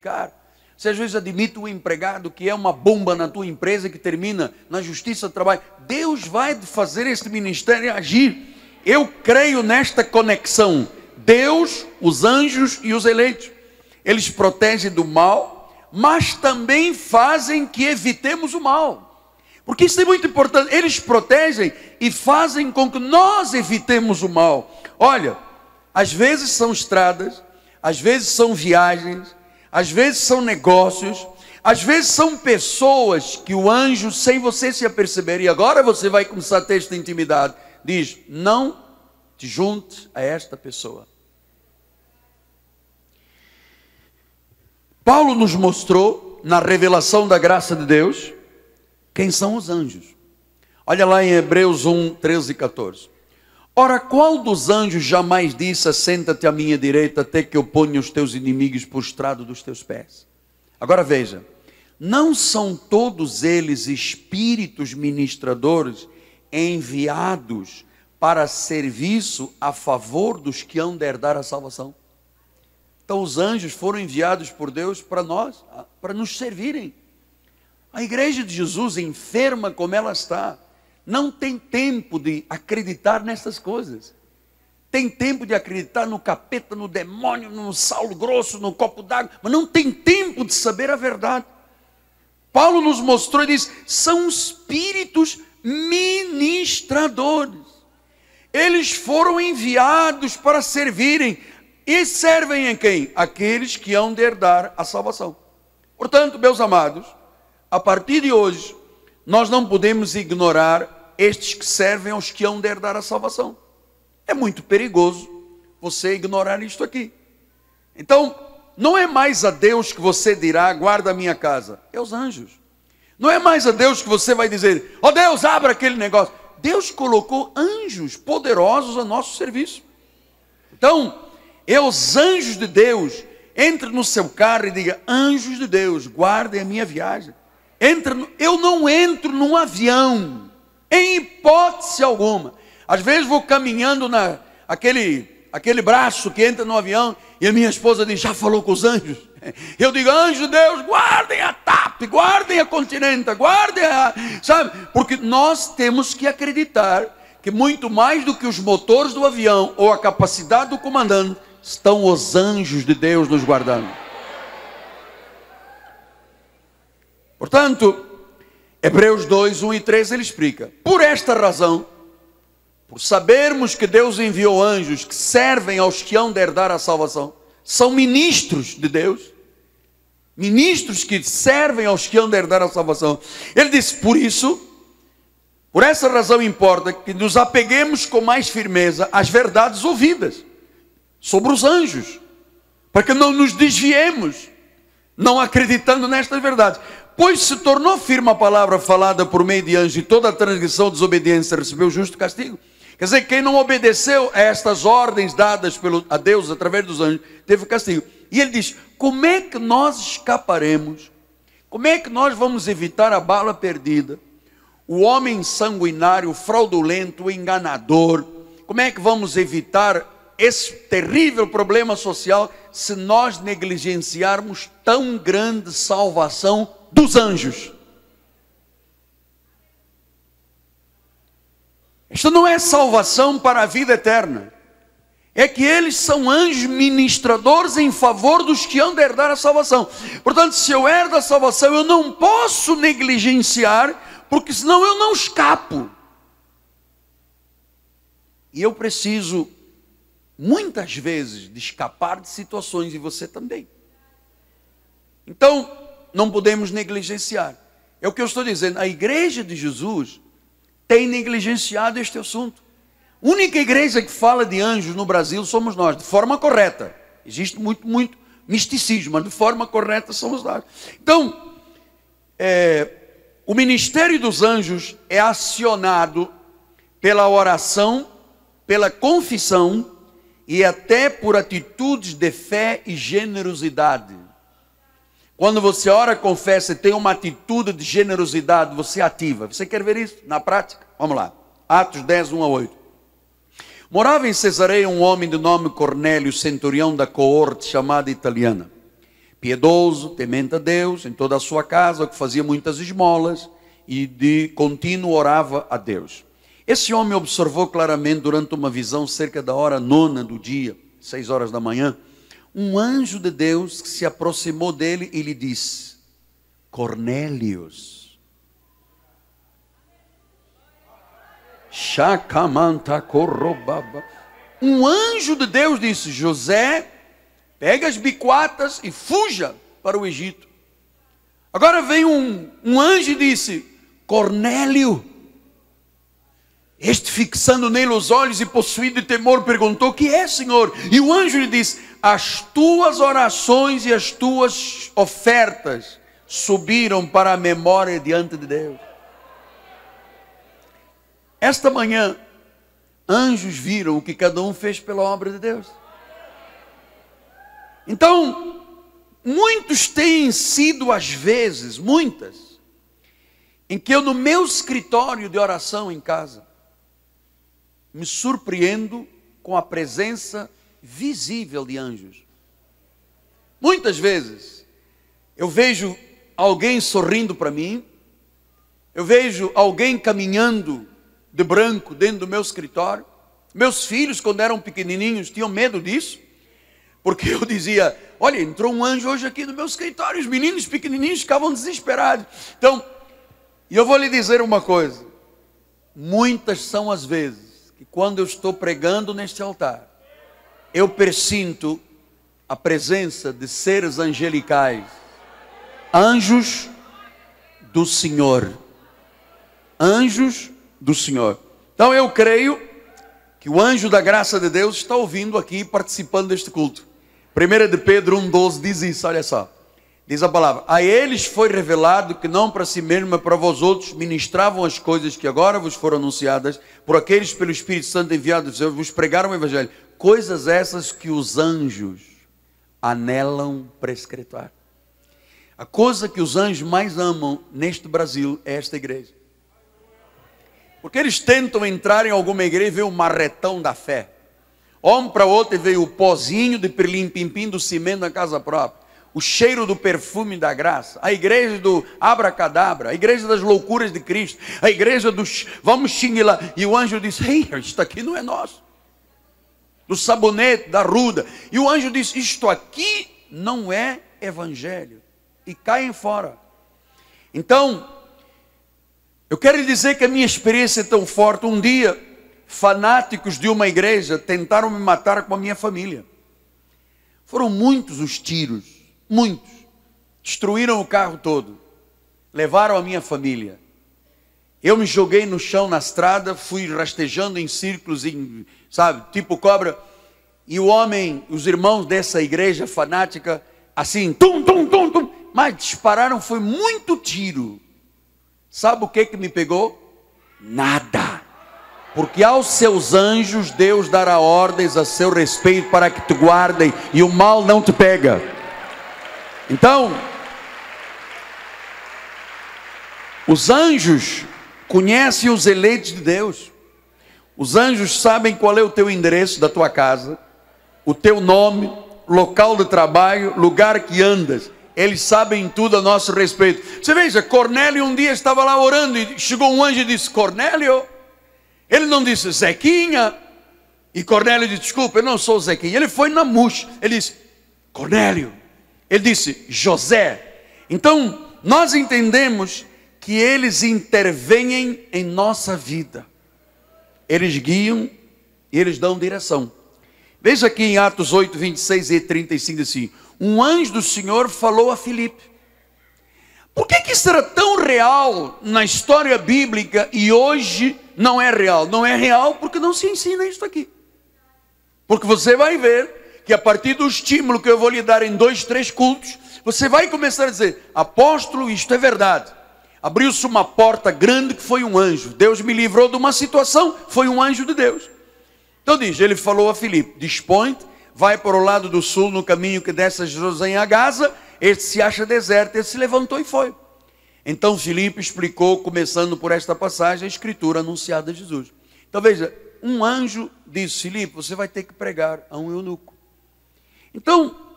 Cara, se às vezes admite o um empregado que é uma bomba na tua empresa que termina na justiça do trabalho, Deus vai fazer este ministério agir. Eu creio nesta conexão. Deus, os anjos e os eleitos. Eles protegem do mal, mas também fazem que evitemos o mal. Porque isso é muito importante. Eles protegem e fazem com que nós evitemos o mal. Olha, às vezes são estradas, às vezes são viagens, às vezes são negócios, às vezes são pessoas que o anjo, sem você se aperceber, e agora você vai começar a ter esta intimidade, diz: não te junte a esta pessoa. Paulo nos mostrou, na revelação da graça de Deus, quem são os anjos. Olha lá em Hebreus 1, 13 e 14. Ora, qual dos anjos jamais disse: Senta-te à minha direita, até que eu ponha os teus inimigos prostrados dos teus pés? Agora veja: não são todos eles espíritos ministradores enviados para serviço a favor dos que hão de herdar a salvação? Então, os anjos foram enviados por Deus para nós, ah, para nos servirem. A igreja de Jesus, enferma como ela está, não tem tempo de acreditar nessas coisas. Tem tempo de acreditar no capeta, no demônio, no sal grosso, no copo d'água, mas não tem tempo de saber a verdade. Paulo nos mostrou, e diz: são espíritos ministradores. Eles foram enviados para servirem e servem em quem? Aqueles que hão de herdar a salvação. Portanto, meus amados, a partir de hoje, nós não podemos ignorar estes que servem aos que hão de herdar a salvação. É muito perigoso você ignorar isto aqui. Então, não é mais a Deus que você dirá, guarda a minha casa, é os anjos. Não é mais a Deus que você vai dizer, ó oh Deus, abra aquele negócio. Deus colocou anjos poderosos a nosso serviço. Então, é os anjos de Deus. Entre no seu carro e diga: Anjos de Deus, guardem a minha viagem. Entra no... eu não entro num avião em hipótese alguma. Às vezes vou caminhando na aquele aquele braço que entra no avião e a minha esposa diz: "Já falou com os anjos?" Eu digo: anjo de Deus, guardem a TAP, guardem a Continenta, guardem a, sabe? Porque nós temos que acreditar que muito mais do que os motores do avião ou a capacidade do comandante, estão os anjos de Deus nos guardando. Portanto, Hebreus 2, 1 e 3 ele explica: por esta razão, por sabermos que Deus enviou anjos que servem aos que hão de herdar a salvação, são ministros de Deus, ministros que servem aos que hão de herdar a salvação. Ele disse: por isso, por essa razão importa que nos apeguemos com mais firmeza às verdades ouvidas sobre os anjos, para que não nos desviemos, não acreditando nestas verdades pois se tornou firme a palavra falada por meio de anjo, e toda transgressão, desobediência recebeu justo castigo. Quer dizer, quem não obedeceu a estas ordens dadas pelo, a Deus através dos anjos, teve castigo. E ele diz: como é que nós escaparemos? Como é que nós vamos evitar a bala perdida? O homem sanguinário, fraudulento, enganador. Como é que vamos evitar esse terrível problema social se nós negligenciarmos tão grande salvação dos anjos. Isto não é salvação para a vida eterna. É que eles são anjos ministradores em favor dos que hão de herdar a salvação. Portanto, se eu herdo a salvação, eu não posso negligenciar, porque senão eu não escapo. E eu preciso muitas vezes, de escapar de situações e você também. Então, não podemos negligenciar. É o que eu estou dizendo. A igreja de Jesus tem negligenciado este assunto. A única igreja que fala de anjos no Brasil somos nós, de forma correta. Existe muito, muito misticismo, mas de forma correta somos nós. Então, é, o ministério dos anjos é acionado pela oração, pela confissão e até por atitudes de fé e generosidade. Quando você ora, confessa e tem uma atitude de generosidade, você ativa. Você quer ver isso na prática? Vamos lá. Atos 10, 1 a 8. Morava em Cesareia um homem de nome Cornélio, centurião da coorte chamada italiana. Piedoso, temente a Deus, em toda a sua casa, que fazia muitas esmolas e de contínuo orava a Deus. Esse homem observou claramente durante uma visão, cerca da hora nona do dia, seis horas da manhã, um anjo de Deus que se aproximou dele e lhe disse: Cornélios. Chacamanta corrobaba. Um anjo de Deus disse: José, pega as biquatas e fuja para o Egito. Agora vem um, um anjo e disse: Cornélio. Este, fixando nele os olhos e possuído de temor, perguntou: Que é, Senhor? E o anjo lhe disse: As tuas orações e as tuas ofertas subiram para a memória diante de Deus. Esta manhã, anjos viram o que cada um fez pela obra de Deus. Então, muitos têm sido, às vezes, muitas, em que eu no meu escritório de oração em casa, me surpreendo com a presença visível de anjos. Muitas vezes eu vejo alguém sorrindo para mim, eu vejo alguém caminhando de branco dentro do meu escritório. Meus filhos, quando eram pequenininhos, tinham medo disso, porque eu dizia: Olha, entrou um anjo hoje aqui no meu escritório. Os meninos pequenininhos ficavam desesperados. Então, e eu vou lhe dizer uma coisa: muitas são as vezes que quando eu estou pregando neste altar, eu persinto a presença de seres angelicais, anjos do Senhor. Anjos do Senhor. Então eu creio que o anjo da graça de Deus está ouvindo aqui, participando deste culto. 1 de Pedro 1,12 diz isso, olha só. Diz a palavra: A eles foi revelado que não para si mesmo, mas para vós outros ministravam as coisas que agora vos foram anunciadas por aqueles pelo Espírito Santo enviados dos vos pregaram o Evangelho. Coisas essas que os anjos anelam prescritar. A coisa que os anjos mais amam neste Brasil é esta igreja. Porque eles tentam entrar em alguma igreja e ver o marretão da fé. Homem para outro e veio o pozinho de pirlim do cimento da casa própria o cheiro do perfume da graça, a igreja do abracadabra, a igreja das loucuras de Cristo, a igreja dos vamos xinguilar. E o anjo diz: Ei, isto aqui não é nosso. Do sabonete, da ruda. E o anjo diz: Isto aqui não é evangelho. E caem fora. Então, eu quero lhe dizer que a minha experiência é tão forte. Um dia, fanáticos de uma igreja tentaram me matar com a minha família. Foram muitos os tiros Muitos. Destruíram o carro todo. Levaram a minha família. Eu me joguei no chão na estrada, fui rastejando em círculos, em, sabe, tipo cobra. E o homem, os irmãos dessa igreja fanática, assim, tum, tum, tum, tum, mas dispararam, foi muito tiro. Sabe o que que me pegou? Nada. Porque aos seus anjos Deus dará ordens a seu respeito para que te guardem e o mal não te pega. Então, os anjos conhecem os eleitos de Deus. Os anjos sabem qual é o teu endereço da tua casa, o teu nome, local de trabalho, lugar que andas. Eles sabem tudo a nosso respeito. Você veja, Cornélio um dia estava lá orando e chegou um anjo e disse: Cornélio. Ele não disse Zequinha. E Cornélio disse: Desculpa, eu não sou Zequinha. Ele foi na murcha. Ele disse: Cornélio. Ele disse: José. Então, nós entendemos que eles intervêm em nossa vida. Eles guiam e eles dão direção. Veja aqui em Atos 8, 26 e 35 assim: Um anjo do Senhor falou a Filipe. Por que, que isso era tão real na história bíblica e hoje não é real? Não é real porque não se ensina isso aqui. Porque você vai ver que a partir do estímulo que eu vou lhe dar em dois, três cultos, você vai começar a dizer: apóstolo, isto é verdade. Abriu-se uma porta grande que foi um anjo. Deus me livrou de uma situação, foi um anjo de Deus. Então diz: ele falou a Filipe: dispõe vai para o lado do sul no caminho que desce a Jerusalém a Gaza. Este se acha deserto, ele se levantou e foi. Então Filipe explicou, começando por esta passagem, a escritura anunciada a Jesus. Então veja, um anjo disse: Filipe, você vai ter que pregar a um eunuco. Então,